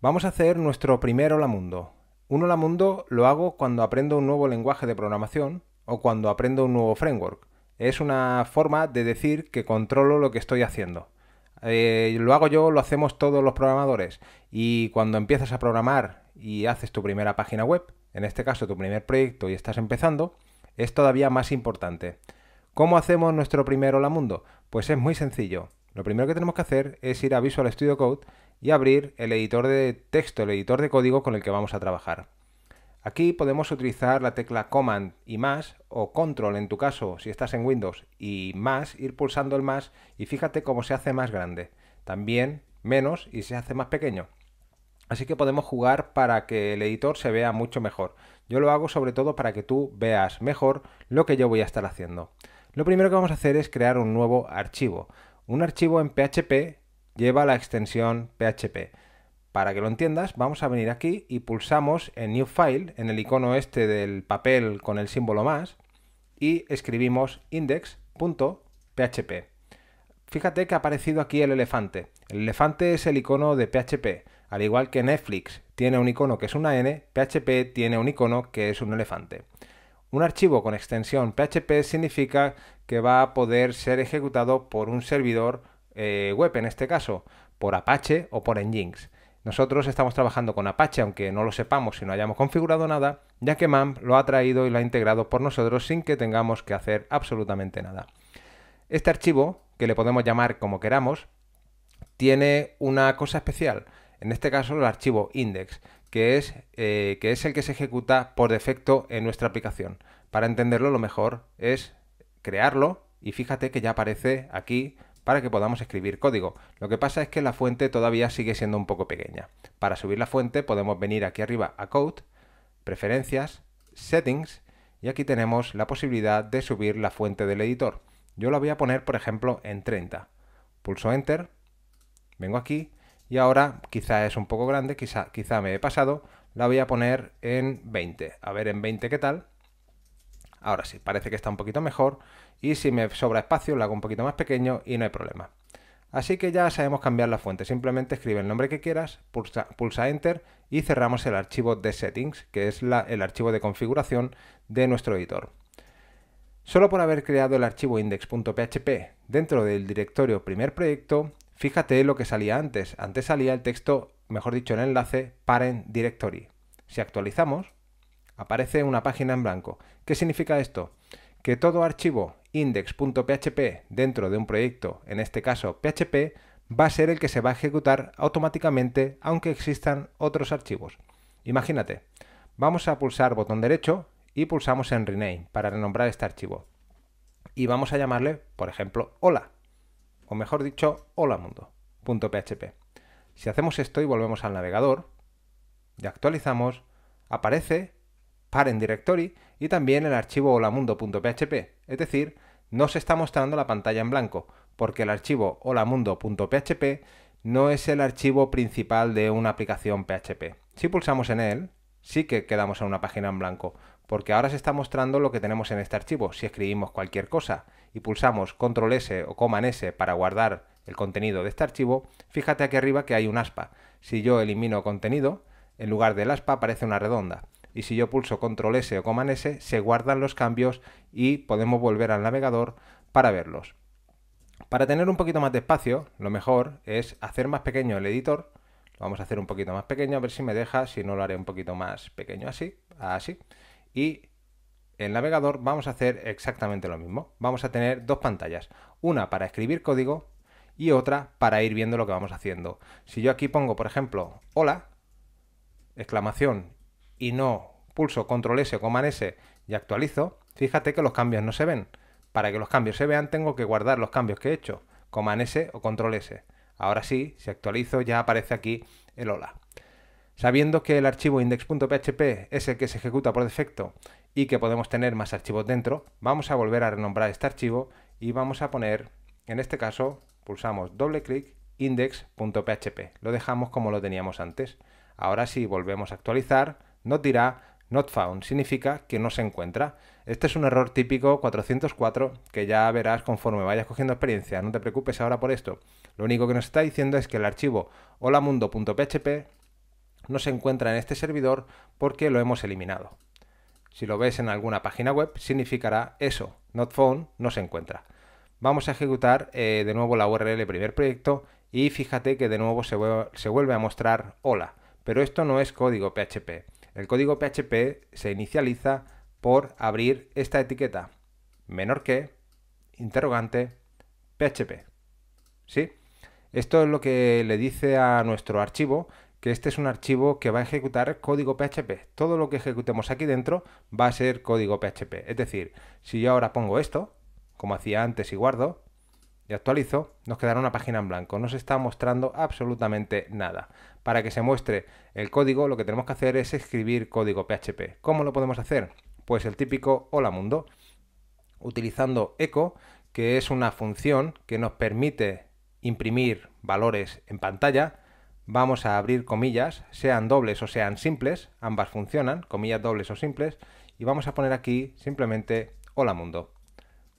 Vamos a hacer nuestro primer Hola Mundo. Un Hola Mundo lo hago cuando aprendo un nuevo lenguaje de programación o cuando aprendo un nuevo framework. Es una forma de decir que controlo lo que estoy haciendo. Eh, lo hago yo, lo hacemos todos los programadores. Y cuando empiezas a programar y haces tu primera página web, en este caso tu primer proyecto y estás empezando, es todavía más importante. ¿Cómo hacemos nuestro primer Hola Mundo? Pues es muy sencillo. Lo primero que tenemos que hacer es ir a Visual Studio Code y abrir el editor de texto, el editor de código con el que vamos a trabajar. Aquí podemos utilizar la tecla Command y más, o Control en tu caso, si estás en Windows, y más, ir pulsando el más, y fíjate cómo se hace más grande. También menos y se hace más pequeño. Así que podemos jugar para que el editor se vea mucho mejor. Yo lo hago sobre todo para que tú veas mejor lo que yo voy a estar haciendo. Lo primero que vamos a hacer es crear un nuevo archivo. Un archivo en PHP lleva la extensión PHP. Para que lo entiendas, vamos a venir aquí y pulsamos en New File, en el icono este del papel con el símbolo más, y escribimos index.php. Fíjate que ha aparecido aquí el elefante. El elefante es el icono de PHP. Al igual que Netflix tiene un icono que es una N, PHP tiene un icono que es un elefante. Un archivo con extensión PHP significa que va a poder ser ejecutado por un servidor eh, web, en este caso, por Apache o por Nginx. Nosotros estamos trabajando con Apache, aunque no lo sepamos y no hayamos configurado nada, ya que MAMP lo ha traído y lo ha integrado por nosotros sin que tengamos que hacer absolutamente nada. Este archivo, que le podemos llamar como queramos, tiene una cosa especial, en este caso el archivo index, que es, eh, que es el que se ejecuta por defecto en nuestra aplicación. Para entenderlo lo mejor es crearlo y fíjate que ya aparece aquí para que podamos escribir código. Lo que pasa es que la fuente todavía sigue siendo un poco pequeña. Para subir la fuente podemos venir aquí arriba a Code, Preferencias, Settings y aquí tenemos la posibilidad de subir la fuente del editor. Yo la voy a poner, por ejemplo, en 30. Pulso Enter, vengo aquí y ahora quizá es un poco grande, quizá, quizá me he pasado, la voy a poner en 20. A ver en 20 qué tal. Ahora sí, parece que está un poquito mejor y si me sobra espacio lo hago un poquito más pequeño y no hay problema. Así que ya sabemos cambiar la fuente, simplemente escribe el nombre que quieras, pulsa, Enter y cerramos el archivo de settings, que es el archivo de configuración de nuestro editor. Solo por haber creado el archivo index.php dentro del directorio primer proyecto, fíjate lo que salía antes. Antes salía el texto, mejor dicho el enlace, parent directory. Si actualizamos, aparece una página en blanco. ¿Qué significa esto? Que todo archivo index.php dentro de un proyecto, en este caso PHP, va a ser el que se va a ejecutar automáticamente aunque existan otros archivos. Imagínate, vamos a pulsar botón derecho y pulsamos en rename para renombrar este archivo. Y vamos a llamarle, por ejemplo, hola, o mejor dicho, hola mundo.php. Si hacemos esto y volvemos al navegador y actualizamos, aparece parent directory y también el archivo holamundo.php, es decir, no se está mostrando la pantalla en blanco, porque el archivo holamundo.php no es el archivo principal de una aplicación PHP. Si pulsamos en él, sí que quedamos en una página en blanco, porque ahora se está mostrando lo que tenemos en este archivo. Si escribimos cualquier cosa y pulsamos control S o coman S para guardar el contenido de este archivo, fíjate aquí arriba que hay un aspa. Si yo elimino contenido, en lugar del aspa aparece una redonda y si yo pulso control S o command S se guardan los cambios y podemos volver al navegador para verlos. Para tener un poquito más de espacio, lo mejor es hacer más pequeño el editor. Lo vamos a hacer un poquito más pequeño, a ver si me deja, si no lo haré un poquito más pequeño así, así. Y el navegador vamos a hacer exactamente lo mismo. Vamos a tener dos pantallas, una para escribir código y otra para ir viendo lo que vamos haciendo. Si yo aquí pongo, por ejemplo, hola, exclamación y no pulso control S, command S y actualizo, fíjate que los cambios no se ven. Para que los cambios se vean tengo que guardar los cambios que he hecho, command S o control S. Ahora sí, si actualizo ya aparece aquí el hola. Sabiendo que el archivo index.php es el que se ejecuta por defecto y que podemos tener más archivos dentro, vamos a volver a renombrar este archivo y vamos a poner, en este caso, pulsamos doble clic index.php. Lo dejamos como lo teníamos antes. Ahora sí, volvemos a actualizar, Not dirá not found, significa que no se encuentra. Este es un error típico 404 que ya verás conforme vayas cogiendo experiencia, no te preocupes ahora por esto. Lo único que nos está diciendo es que el archivo hola mundo.php no se encuentra en este servidor porque lo hemos eliminado. Si lo ves en alguna página web, significará eso, not found, no se encuentra. Vamos a ejecutar eh, de nuevo la URL primer proyecto y fíjate que de nuevo se vuelve a mostrar hola, pero esto no es código PHP. El código PHP se inicializa por abrir esta etiqueta menor que interrogante PHP. ¿Sí? Esto es lo que le dice a nuestro archivo que este es un archivo que va a ejecutar código PHP. Todo lo que ejecutemos aquí dentro va a ser código PHP. Es decir, si yo ahora pongo esto, como hacía antes y guardo, y actualizo, nos quedará una página en blanco. No se está mostrando absolutamente nada. Para que se muestre el código, lo que tenemos que hacer es escribir código PHP. ¿Cómo lo podemos hacer? Pues el típico hola mundo, utilizando echo, que es una función que nos permite imprimir valores en pantalla. Vamos a abrir comillas, sean dobles o sean simples, ambas funcionan, comillas dobles o simples, y vamos a poner aquí simplemente hola mundo.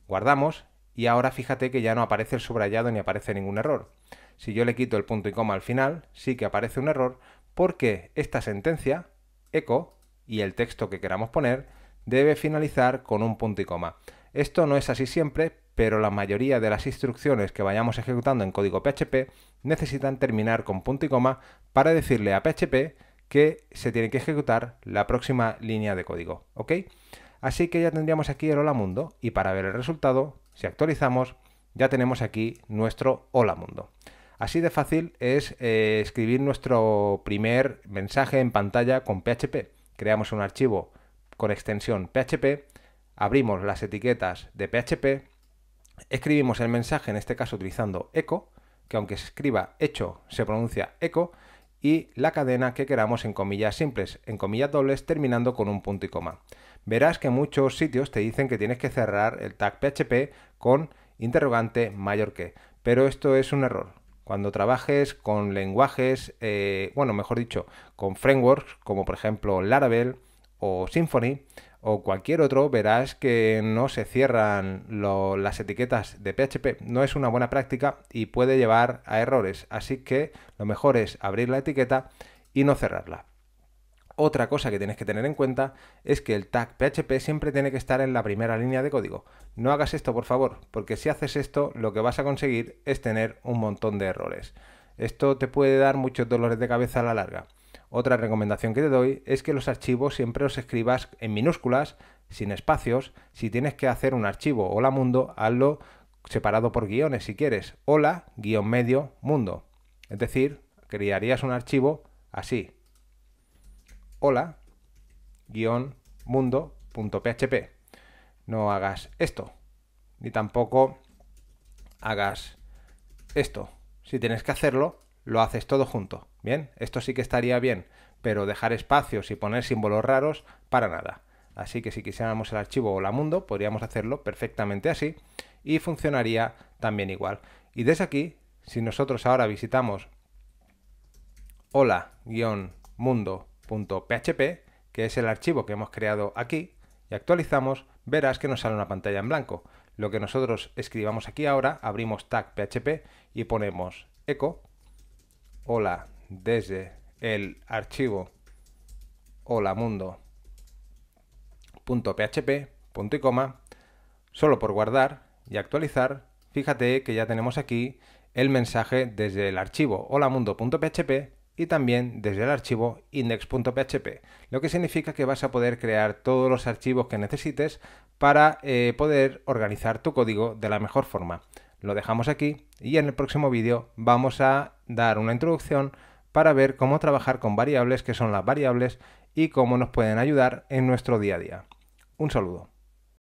Guardamos y ahora fíjate que ya no aparece el subrayado ni aparece ningún error. Si yo le quito el punto y coma al final, sí que aparece un error porque esta sentencia, eco, y el texto que queramos poner, debe finalizar con un punto y coma. Esto no es así siempre, pero la mayoría de las instrucciones que vayamos ejecutando en código PHP necesitan terminar con punto y coma para decirle a PHP que se tiene que ejecutar la próxima línea de código, ¿ok? Así que ya tendríamos aquí el hola mundo y para ver el resultado si actualizamos, ya tenemos aquí nuestro hola mundo. Así de fácil es eh, escribir nuestro primer mensaje en pantalla con PHP. Creamos un archivo con extensión PHP, abrimos las etiquetas de PHP, escribimos el mensaje, en este caso utilizando echo, que aunque se escriba hecho, se pronuncia eco, y la cadena que queramos en comillas simples, en comillas dobles, terminando con un punto y coma verás que muchos sitios te dicen que tienes que cerrar el tag PHP con interrogante mayor que. Pero esto es un error. Cuando trabajes con lenguajes, eh, bueno, mejor dicho, con frameworks como por ejemplo Laravel o Symfony o cualquier otro, verás que no se cierran las etiquetas de PHP. No es una buena práctica y puede llevar a errores. Así que lo mejor es abrir la etiqueta y no cerrarla otra cosa que tienes que tener en cuenta es que el tag PHP siempre tiene que estar en la primera línea de código. No hagas esto, por favor, porque si haces esto, lo que vas a conseguir es tener un montón de errores. Esto te puede dar muchos dolores de cabeza a la larga. Otra recomendación que te doy es que los archivos siempre los escribas en minúsculas, sin espacios. Si tienes que hacer un archivo hola mundo, hazlo separado por guiones si quieres. Hola, guión medio, mundo. Es decir, crearías un archivo así hola-mundo.php. No hagas esto, ni tampoco hagas esto. Si tienes que hacerlo, lo haces todo junto. Bien, esto sí que estaría bien, pero dejar espacios y poner símbolos raros, para nada. Así que si quisiéramos el archivo hola mundo, podríamos hacerlo perfectamente así y funcionaría también igual. Y desde aquí, si nosotros ahora visitamos hola-mundo .php, que es el archivo que hemos creado aquí, y actualizamos, verás que nos sale una pantalla en blanco. Lo que nosotros escribamos aquí ahora, abrimos tag php y ponemos echo hola desde el archivo hola mundo.php, punto y coma, solo por guardar y actualizar, fíjate que ya tenemos aquí el mensaje desde el archivo hola mundo.php y también desde el archivo index.php, lo que significa que vas a poder crear todos los archivos que necesites para eh, poder organizar tu código de la mejor forma. Lo dejamos aquí y en el próximo vídeo vamos a dar una introducción para ver cómo trabajar con variables, que son las variables y cómo nos pueden ayudar en nuestro día a día. Un saludo.